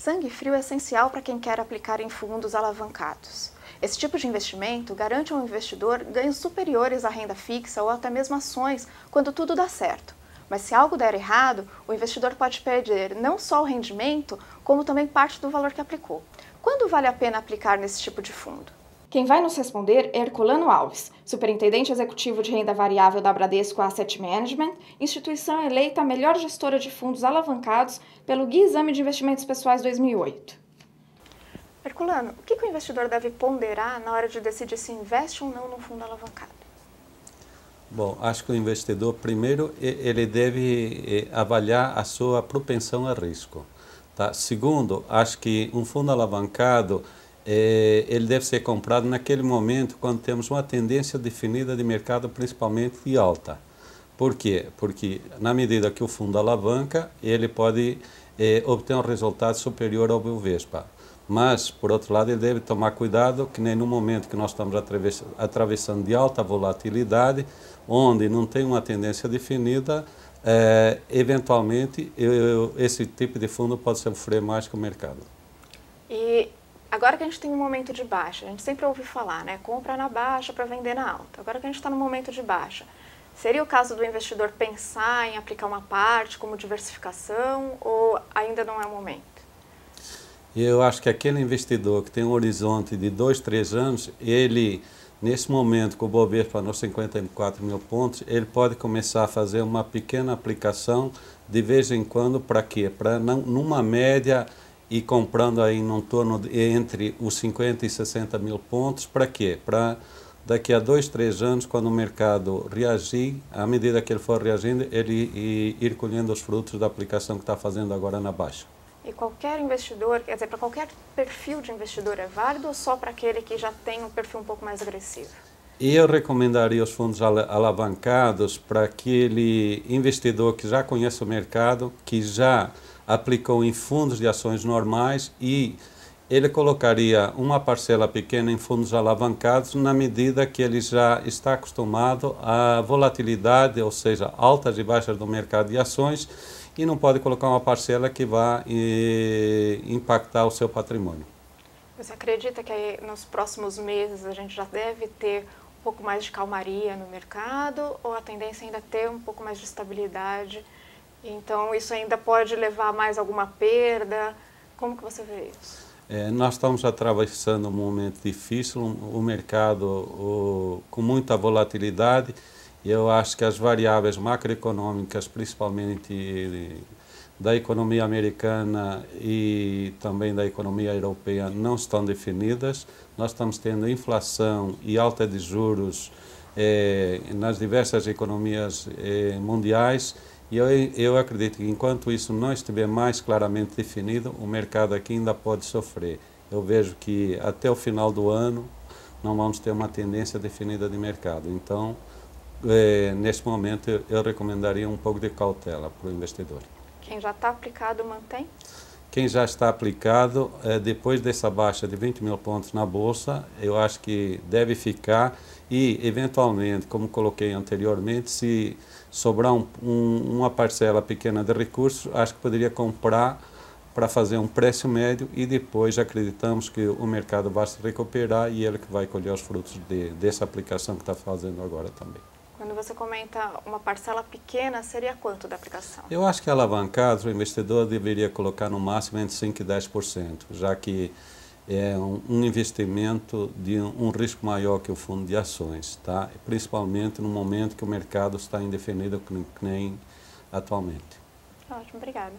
Sangue frio é essencial para quem quer aplicar em fundos alavancados. Esse tipo de investimento garante ao investidor ganhos superiores à renda fixa ou até mesmo ações quando tudo dá certo. Mas se algo der errado, o investidor pode perder não só o rendimento, como também parte do valor que aplicou. Quando vale a pena aplicar nesse tipo de fundo? Quem vai nos responder é Herculano Alves, superintendente executivo de renda variável da Bradesco Asset Management, instituição eleita a melhor gestora de fundos alavancados pelo Guia Exame de Investimentos Pessoais 2008. Herculano, o que o investidor deve ponderar na hora de decidir se investe ou não num fundo alavancado? Bom, acho que o investidor, primeiro, ele deve avaliar a sua propensão a risco. Tá? Segundo, acho que um fundo alavancado é, ele deve ser comprado naquele momento quando temos uma tendência definida de mercado, principalmente de alta. Por quê? Porque na medida que o fundo alavanca, ele pode é, obter um resultado superior ao Bovespa. Mas, por outro lado, ele deve tomar cuidado que nem no momento que nós estamos atravessando de alta volatilidade, onde não tem uma tendência definida, é, eventualmente eu, eu, esse tipo de fundo pode sofrer mais que o mercado. E Agora que a gente tem um momento de baixa, a gente sempre ouve falar, né? Compra na baixa para vender na alta. Agora que a gente está no momento de baixa, seria o caso do investidor pensar em aplicar uma parte como diversificação ou ainda não é o momento? Eu acho que aquele investidor que tem um horizonte de dois, três anos, ele Nesse momento, com o Bovespa nos 54 mil pontos, ele pode começar a fazer uma pequena aplicação de vez em quando para quê? Para numa média e comprando aí num torno de, entre os 50 e 60 mil pontos. Para quê? Para daqui a dois, três anos, quando o mercado reagir, à medida que ele for reagindo, ele ir colhendo os frutos da aplicação que está fazendo agora na baixa. E qualquer investidor, quer dizer, para qualquer perfil de investidor é válido ou só para aquele que já tem um perfil um pouco mais agressivo? E eu recomendaria os fundos alavancados para aquele investidor que já conhece o mercado, que já aplicou em fundos de ações normais e ele colocaria uma parcela pequena em fundos alavancados na medida que ele já está acostumado à volatilidade, ou seja, altas e baixas do mercado de ações, e não pode colocar uma parcela que vá e, eh, impactar o seu patrimônio. Você acredita que aí, nos próximos meses a gente já deve ter um pouco mais de calmaria no mercado ou a tendência é ainda ter um pouco mais de estabilidade? Então, isso ainda pode levar a mais alguma perda? Como que você vê isso? É, nós estamos atravessando um momento difícil, o mercado o, com muita volatilidade. Eu acho que as variáveis macroeconômicas, principalmente da economia americana e também da economia europeia, não estão definidas. Nós estamos tendo inflação e alta de juros é, nas diversas economias é, mundiais e eu, eu acredito que enquanto isso não estiver mais claramente definido, o mercado aqui ainda pode sofrer. Eu vejo que até o final do ano não vamos ter uma tendência definida de mercado. Então, é, neste momento, eu recomendaria um pouco de cautela para o investidor. Quem já está aplicado, mantém? quem já está aplicado, eh, depois dessa baixa de 20 mil pontos na Bolsa, eu acho que deve ficar e, eventualmente, como coloquei anteriormente, se sobrar um, um, uma parcela pequena de recursos, acho que poderia comprar para fazer um preço médio e depois acreditamos que o mercado vai se recuperar e ele que vai colher os frutos de, dessa aplicação que está fazendo agora também você comenta uma parcela pequena, seria quanto da aplicação? Eu acho que alavancado, o investidor deveria colocar no máximo entre 5% e 10%, já que é um, investimento de um, risco maior que o fundo de ações, tá? principalmente no momento que o mercado está indefinido, que nem atualmente. Ótimo, obrigada.